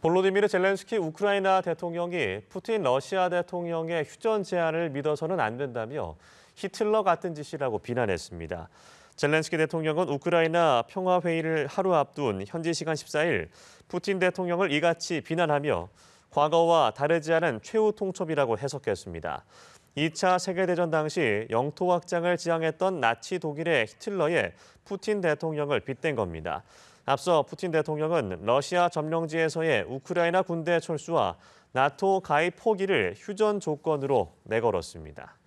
볼로디미르 젤렌스키 우크라이나 대통령이 푸틴 러시아 대통령의 휴전 제안을 믿어서는 안 된다며 히틀러 같은 짓이라고 비난했습니다. 젤렌스키 대통령은 우크라이나 평화회의를 하루 앞둔 현지 시간 14일 푸틴 대통령을 이같이 비난하며 과거와 다르지 않은 최후 통첩이라고 해석했습니다. 2차 세계대전 당시 영토 확장을 지향했던 나치 독일의 히틀러의 푸틴 대통령을 빗댄 겁니다. 앞서 푸틴 대통령은 러시아 점령지에서의 우크라이나 군대 철수와 나토 가입 포기를 휴전 조건으로 내걸었습니다.